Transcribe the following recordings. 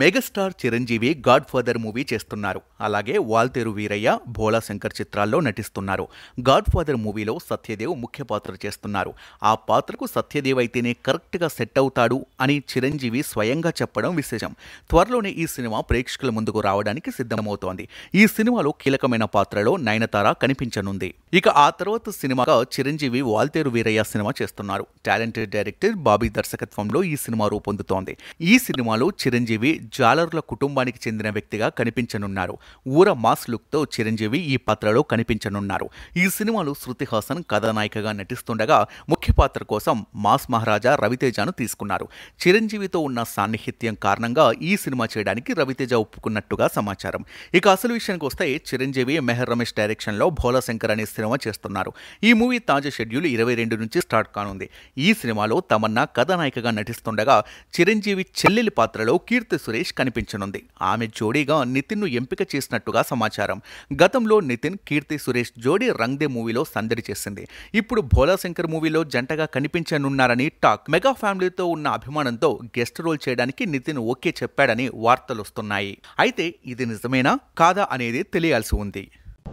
megastar Chiranjeevi Godfather movie చేస్తున్నారు అలాగే వాల్తేరు వీరయ్య భోలా శంకర్ చిత్రాల్లో నటిస్తున్నారు గాడ్ ఫాదర్ మూవీలో సత్యదేవ్ ముఖ్య పాత్ర చేస్తున్నారు ఆ పాత్రకు సత్యదేవ్ అయితేనే కరెక్ట్గా సెట్ అవుతాడు అని చిరంజీవి స్వయంగా చెప్పడం విశేషం త్వరలోనే ఈ సినిమా ప్రేక్షకుల ముందుకు రావడానికి సిద్ధమవుతోంది ఈ సినిమాలో కీలకమైన పాత్రలో నయనతార కనిపించనుంది ఇక ఆ తర్వాత సినిమాగా చిరంజీవి వాల్తేరు వీరయ్య సినిమా చేస్తున్నారు టాలెంటెడ్ డైరెక్టర్ బాబీ దర్శకత్వంలో ఈ సినిమా రూపొందుతోంది ఈ సినిమాలో చిరంజీవి జాలర్ల కుటుంబానికి చెందిన వ్యక్తిగా కనిపించనున్నారు ఊర మాస్ లుక్తో చిరంజీవి ఈ పాత్రలో కనిపించనున్నారు ఈ సినిమాలో శృతి హాసన్ కథానాయికగా నటిస్తుండగా ముఖ్య పాత్ర కోసం మాస్ మహారాజా రవితేజను తీసుకున్నారు చిరంజీవితో ఉన్న సాన్నిహిత్యం కారణంగా ఈ సినిమా చేయడానికి రవితేజ ఒప్పుకున్నట్టుగా సమాచారం ఇక అసలు విషయానికి వస్తే చిరంజీవి మెహర్ రమేష్ డైరెక్షన్లో భోలాశంకర్ అనే సినిమా చేస్తున్నారు ఈ మూవీ తాజా షెడ్యూల్ ఇరవై రెండు నుంచి స్టార్ట్ కానుంది ఈ సినిమాలో తమన్నా కథానాయికగా నటిస్తుండగా చిరంజీవి చెల్లెలి పాత్రలో కీర్తి సురేష్ కనిపించనుంది ఆమె జోడీగా నితిన్ను ఎంపిక చేసినట్టుగా సమాచారం గతంలో నితిన్ కీర్తి సురేష్ జోడీ రంగ్దే మూవీలో సందడి చేసింది ఇప్పుడు భోలా శంకర్ మూవీలో జంటగా కనిపించనున్నారని టాక్ మెగా ఫ్యామిలీతో ఉన్న అభిమానంతో గెస్ట్ రోల్ చేయడానికి నితిన్ ఓకే చెప్పాడని వార్తలు వస్తున్నాయి అయితే ఇది నిజమేనా కాదా అనేది తెలియాల్సి ఉంది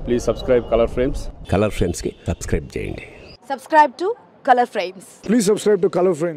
please subscribe Colour Frames Colour Frames కి సబ్స్క్రైబ్ చేయండి subscribe to Colour Frames please subscribe to Colour frames